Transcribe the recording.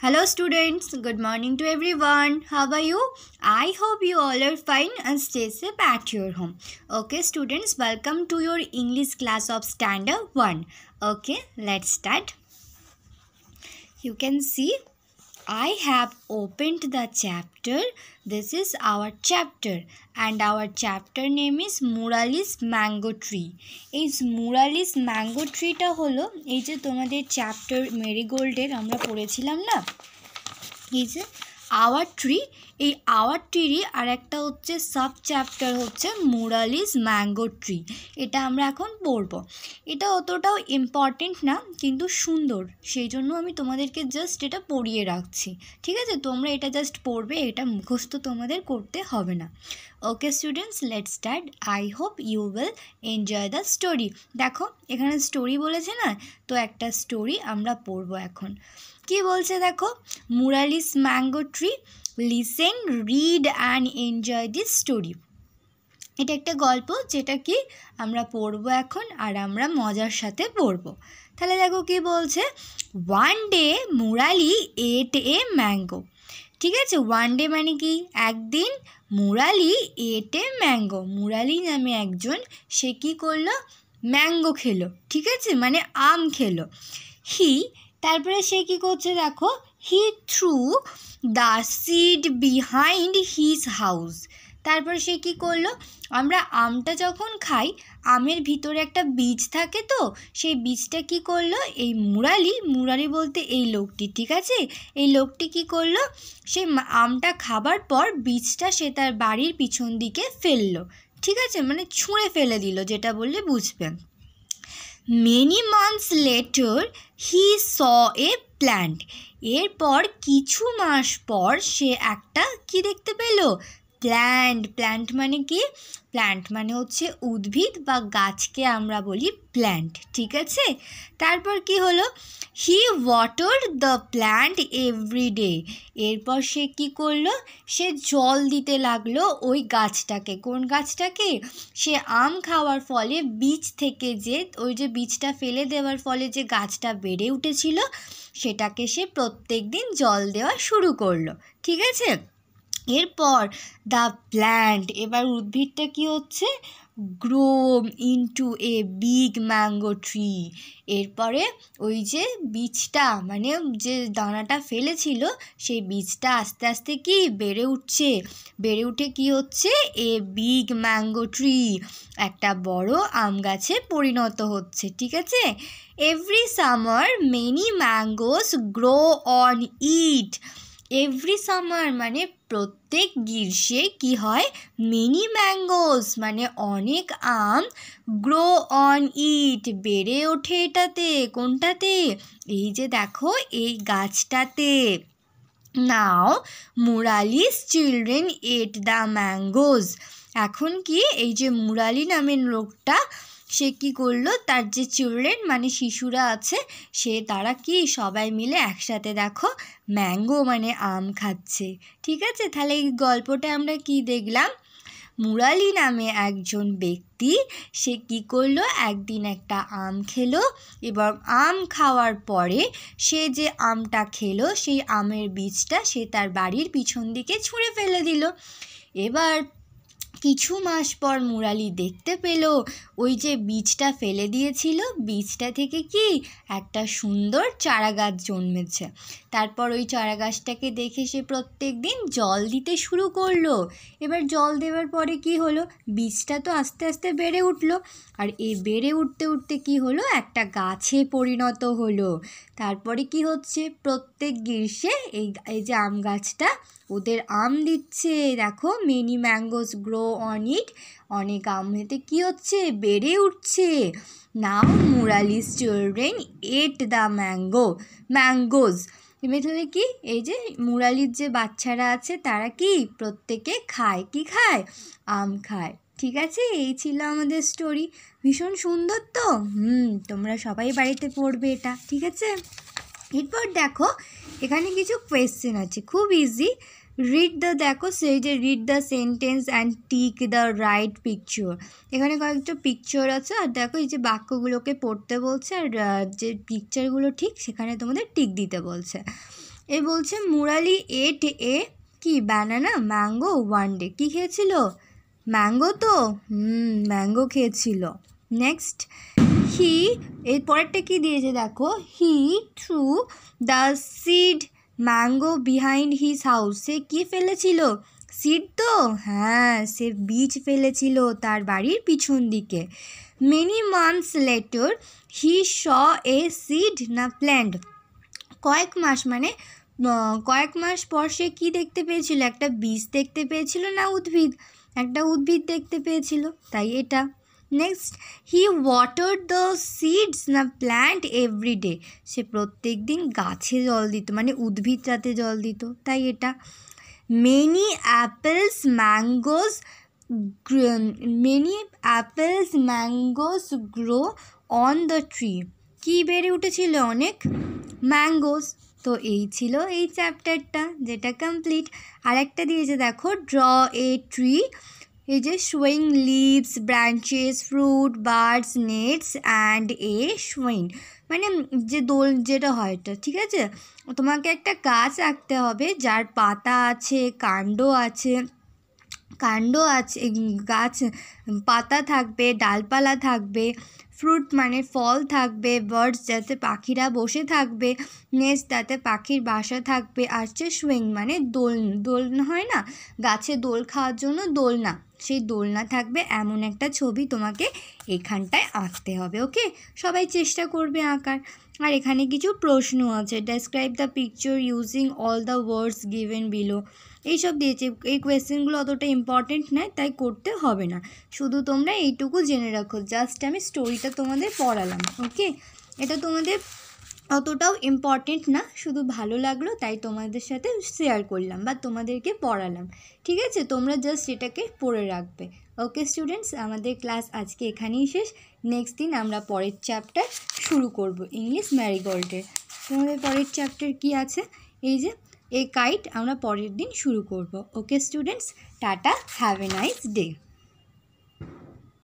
Hello students, good morning to everyone. How are you? I hope you all are fine and stay safe at your home. Okay students, welcome to your English class of standard 1. Okay, let's start. You can see I have opened the chapter. This is our chapter and our chapter name is Muralis mango tree. এই Muralis mango Tree ta holo. যে তোমাদের chapter Marigold. আমরা পড়েছিলাম না এই যে our tree এই our ট্রিরই আর একটা হচ্ছে সাব চ্যাপ্টার হচ্ছে মুরালিস ম্যাঙ্গো ট্রি এটা আমরা এখন পড়ব এটা অতটাও ইম্পর্টেন্ট না কিন্তু সুন্দর সেই জন্য আমি তোমাদেরকে জাস্ট এটা পড়িয়ে রাখছি ঠিক আছে তোমরা এটা জাস্ট পড়বে এটা মুখস্থ তোমাদের করতে হবে না okay students let start I hope you will enjoy the story দেখো এখানে স্টোরি বলেছে না তো একটা স্টোরি আমরা পড়বো এখন কি বলছে দেখো Murali's mango tree listen read and enjoy this story এটা একটা গল্প যেটা কি আমরা পড়বো এখন আর আমরা মজার সাথে পড়বো তাহলে দেখো কি বলছে one day Murali ate a mango ঠিক আছে ওয়ান ডে মানে কি একদিন Murali ate a mango Murali নামে একজন সে কী করলো ম্যাঙ্গো খেলো ঠিক আছে মানে আম খেলো হি তারপরে সে কি করছে দেখো he threw the seed behind his house তারপরে সে কি করলো আমরা আমটা যখন খাই আমের ভিতরে একটা বীজ থাকে তো সেই বীজটা কি করলো এই মুরালি মুরালি বলতে এই লোকটি ঠিক আছে এই লোকটি কি করলো সে আমটা খাবার পর বীজটা সে তার বাড়ির পিছন দিকে ফেললো ঠিক আছে মানে ছুঁড়ে ফেলে দিল যেটা বললে বুঝবেন many months later he saw a plant এরপর কিছু মাস পর সে একটা কি দেখতে পেল প্ল্যান্ট প্ল্যান্ট মানে কি প্ল্যান্ট মানে হচ্ছে উদ্ভিদ বা গাছকে আমরা বলি প্ল্যান্ট ঠিক আছে তারপর কি হলো he water the plant every day এরপর সে কি করলো সে জল দিতে লাগলো ওই গাছটাকে কোন গাছটাকে সে আম খাওয়ার ফলে বীজ থেকে যে ওই যে বীজটা ফেলে দেওয়ার ফলে যে গাছটা বেড়ে উঠেছিল সেটাকে সে প্রত্যেক দিন জল দেওয়া শুরু করলো ঠিক আছে এরপর দ্য প্ল্যান্ট এবার উদ্ভিদটা কি হচ্ছে grow into a big mango tree এরপরে ওই যে বীজটা মানে যে দানাটা ফেলেছিল সেই বীজটা আস্তে আস্তে কি বেড়ে উঠছে বেড়ে উঠে কি হচ্ছে এ বিগ ম্যাঙ্গো ট্রি একটা বড় আম গাছে পরিণত হচ্ছে ঠিক আছে every summer many mangoes grow on it every summer মানে প্রত্যেক গ্রীষ্মে কি হয় মিনি ম্যাঙ্গোস মানে অনেক আম গ্রো অন ইট বেড়ে ওঠে এটাতে কোনটাতে এই যে দেখো এই গাছটাতে now Murali's children ate the mangoes এখন কি এই যে মুরালি নামের লোকটা সে কি করলো তার যে চিলড্রেন মানে শিশুরা আছে সে তারা কি সবাই মিলে একসাথে দেখো ম্যাঙ্গো মানে আম খাচ্ছে ঠিক আছে তাহলে এই গল্পটা আমরা কি দেখলাম মুরালি নামে একজন ব্যক্তি সে কি করলো একদিন একটা আম খেলো এবং আম খাওয়ার পরে সে যে আমটা খেলো সেই আমের বীজটা সে তার বাড়ির পিছন দিকে ছুঁড়ে ফেলে দিল এবার কিছু মাস পর মুরালি দেখতে পেল ওই যে বীজটা ফেলে দিয়েছিল বীজটা থেকে কি একটা সুন্দর চারা গাছ জন্মেছে তারপর ওই চারা গাছটাকে দেখে সে প্রত্যেক দিন জল দিতে শুরু করলো এবার জল দেওয়ার পরে কি হলো বীজটা তো আস্তে আস্তে বেড়ে উঠলো আর এই বেড়ে উঠতে উঠতে কি হলো একটা গাছে পরিণত হলো তারপরে কি হচ্ছে প্রত্যেক গ্রীষ্মে এই এই যে আম গাছটা ওদের আম দিচ্ছে দেখো many mangoes grow on it অনেক আম এতে কী হচ্ছে বেড়ে উঠছে now Murali's children ate the mango mangoes তাহলে কি এই যে মুরালির যে বাচ্চারা আছে তারা কি প্রত্যেকে খায় কি খায় আম খায় ঠিক আছে এই ছিল আমাদের স্টোরি ভীষণ সুন্দর তো হুম তোমরা সবাই বাড়িতে পড়বে এটা ঠিক আছে এরপর দেখো এখানে কিছু কোয়েশ্চেন আছে খুব ইজি রিড দ্য দেখো সেই যে read the sentence and tick the right picture এখানে কয়েকটা পিকচার আছে আর দেখো এই যে বাক্যগুলোকে পড়তে বলছে আর যে পিকচারগুলো ঠিক সেখানে তোমাদের টিক দিতে বলছে এ বলছে মুরালি এট এ কি ব্যানানা ম্যাঙ্গো ওয়ান ডে কী খেয়েছিল ম্যাঙ্গো তো ম্যাঙ্গো খেয়েছিল নেক্সট হি এর পরেরটা কী দিয়েছে দেখো he threw the seed mango behind his house সে কী ফেলেছিল সিড তো হ্যাঁ সে বীজ ফেলেছিল তার বাড়ির পিছন দিকে many months later he saw a seed না প্ল্যান্ট কয়েক মাস মানে কয়েক মাস পর সে কী দেখতে পেয়েছিল একটা বীজ দেখতে পেয়েছিল না উদ্ভিদ একটা উদ্ভিদ দেখতে পেয়েছিল তাই এটা next he water the seeds না প্ল্যান্ট এভরিডে সে প্রত্যেক দিন গাছে জল দিত মানে উদ্ভিদটাতে জল দিত তাই এটা many apples mangoes many apples mangoes grow on the tree কী বেড়ে উঠেছিল অনেক ম্যাঙ্গোস তো এই ছিল এই চ্যাপ্টারটা যেটা কমপ্লিট আর একটা দিয়েছে দেখো draw a tree He is showing leaves, branches, fruit, birds, nets and a showing মানে যে দোল যেটা হয় এটা ঠিক আছে তোমাকে একটা গাছ আঁকতে হবে যার পাতা আছে কাণ্ড আছে কাণ্ড আছে গাছ পাতা থাকবে ডালপালা থাকবে ফ্রুট মানে ফল থাকবে বার্ডস যাতে পাখিরা বসে থাকবে নেস তাতে পাখির বাসা থাকবে আর হচ্ছে সুইং মানে দোল দোল হয় না গাছে দোল খাওয়ার জন্য দোলনা সেই দোলনা থাকবে এমন একটা ছবি তোমাকে এখানটায় আঁকতে হবে ওকে সবাই চেষ্টা করবে আঁকার আর এখানে কিছু প্রশ্ন আছে describe the picture using all the words given below এইসব দিয়েছে এই কোয়েশ্চেনগুলো অতটা ইম্পর্টেন্ট নয় তাই করতে হবে না শুধু তোমরা এইটুকু জেনে রাখো জাস্ট আমি স্টোরিটা তোমাদের পড়ালাম ওকে এটা তোমাদের অতটাও ইম্পর্টেন্ট না শুধু ভালো লাগলো তাই তোমাদের সাথে শেয়ার করলাম বা তোমাদেরকে পড়ালাম ঠিক আছে তোমরা জাস্ট এটাকে পড়ে রাখবে ওকে স্টুডেন্টস আমাদের ক্লাস আজকে এখানেই শেষ নেক্সট দিন আমরা পরের চ্যাপ্টার শুরু করব ইংলিশ ম্যারিগোল্ডের তোমাদের পরের চ্যাপ্টার কি আছে এই যে এ কাইট আমরা পরের দিন শুরু করব okay students tata have a nice day